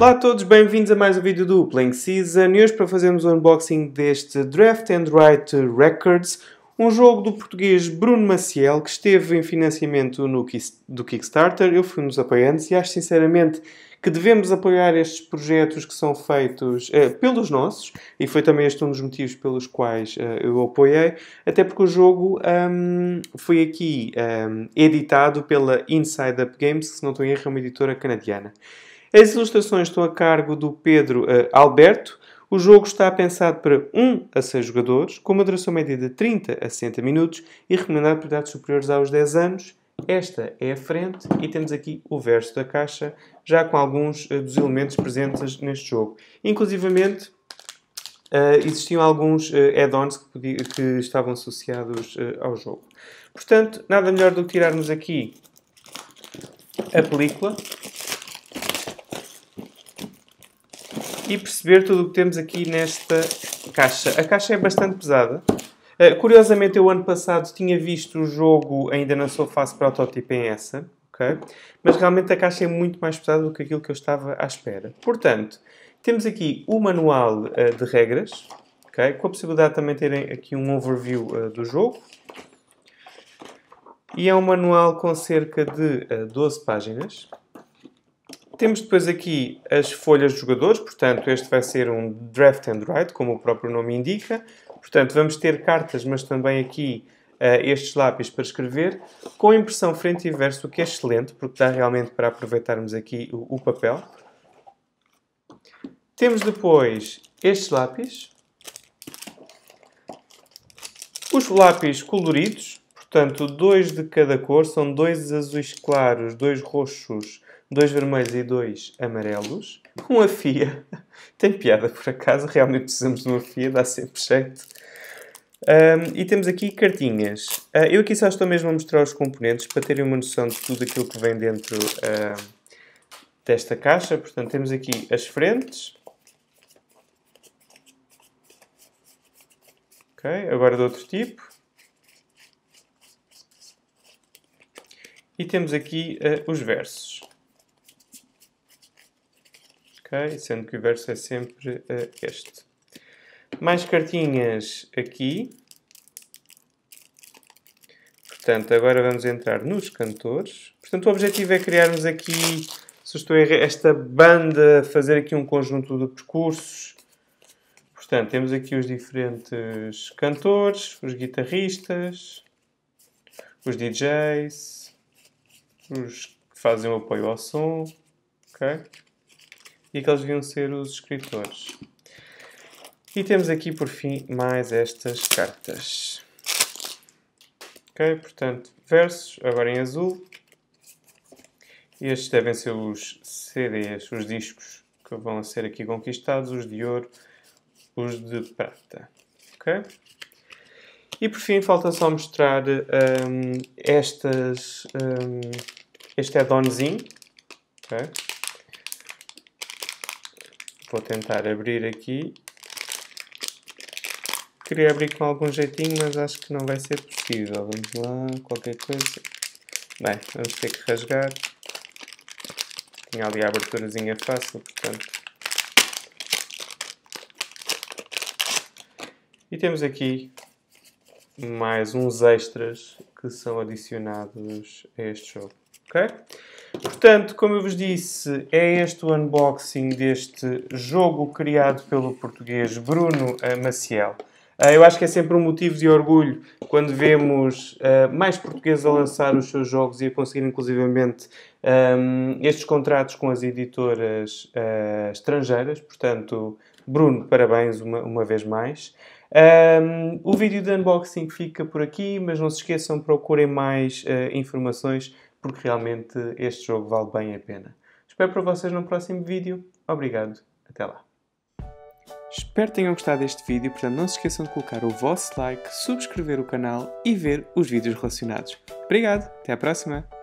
Olá a todos, bem-vindos a mais um vídeo do Playing Season e hoje para fazermos o unboxing deste Draft and Write Records, um jogo do português Bruno Maciel que esteve em financiamento no, do Kickstarter, eu fui um dos apoiantes e acho sinceramente que devemos apoiar estes projetos que são feitos eh, pelos nossos, e foi também este um dos motivos pelos quais eh, eu apoiei, até porque o jogo um, foi aqui um, editado pela Inside Up Games, que se não estou em erro é uma editora canadiana. As ilustrações estão a cargo do Pedro uh, Alberto. O jogo está pensado para 1 a 6 jogadores, com uma duração média de 30 a 60 minutos e recomendado para idades superiores aos 10 anos. Esta é a frente e temos aqui o verso da caixa, já com alguns uh, dos elementos presentes neste jogo. Inclusivamente, uh, existiam alguns uh, add-ons que, que, estavam associados ao jogo. Portanto, nada melhor do que tirarmos aqui a película E perceber tudo o que temos aqui nesta caixa. A caixa é bastante pesada. Uh, curiosamente, eu ano passado tinha visto o jogo ainda na sua fase protótipo em essa. Okay? Mas realmente a caixa é muito mais pesada do que aquilo que eu estava à espera. Portanto, temos aqui o manual uh, de regras, okay? com a possibilidade de também terem aqui um overview uh, do jogo. E é um manual com cerca de uh, 12 páginas. Temos depois aqui as folhas de jogadores, portanto, este vai ser um draft and write, como o próprio nome indica. Portanto, vamos ter cartas, mas também aqui uh, estes lápis para escrever, com impressão frente e verso, o que é excelente, porque dá realmente para aproveitarmos aqui o, o papel. Temos depois estes lápis, os lápis coloridos, Portanto, dois de cada cor são dois azuis claros, dois roxos, dois vermelhos e dois amarelos. Uma fia. Tem piada por acaso, realmente precisamos de uma fia, dá sempre jeito. Um, e temos aqui cartinhas. Uh, eu aqui só estou mesmo a mostrar os componentes para terem uma noção de tudo aquilo que vem dentro uh, desta caixa. Portanto, temos aqui as frentes. Ok, agora do outro tipo. E temos aqui uh, os versos. Okay? Sendo que o verso é sempre uh, este. Mais cartinhas aqui. Portanto, agora vamos entrar nos cantores. Portanto, o objetivo é criarmos aqui, se estou a esta banda, fazer aqui um conjunto de percursos. Portanto, temos aqui os diferentes cantores, os guitarristas, os DJs, os que fazem o apoio ao som, ok? E aqueles deviam ser os escritores. E temos aqui por fim mais estas cartas. Ok, portanto, versos, agora em azul. Estes devem ser os CDs, os discos que vão ser aqui conquistados, os de ouro, os de prata. Ok? E por fim, falta só mostrar um, estas. Um, este é donzinho. Okay. Vou tentar abrir aqui. Queria abrir com algum jeitinho, mas acho que não vai ser possível. Vamos lá, qualquer coisa. Bem, vamos ter que rasgar. Tinha ali a aberturazinha fácil, portanto. E temos aqui mais uns extras que são adicionados a este jogo. Portanto, como eu vos disse, é este o unboxing deste jogo criado pelo português Bruno Maciel. Ah, eu acho que é sempre um motivo de orgulho quando vemos ah, mais portugueses a lançar os seus jogos e a conseguir, inclusivamente, ah, estes contratos com as editoras estrangeiras. Portanto, Bruno, parabéns uma vez mais. Um, o vídeo de unboxing fica por aqui, mas não se esqueçam, procurem mais uh, informações, porque realmente este jogo vale bem a pena. Espero para vocês no próximo vídeo. Obrigado, até lá. Espero tenham gostado deste vídeo, portanto não se esqueçam de colocar o vosso like, subscrever o canal e ver os vídeos relacionados. Obrigado, até à próxima!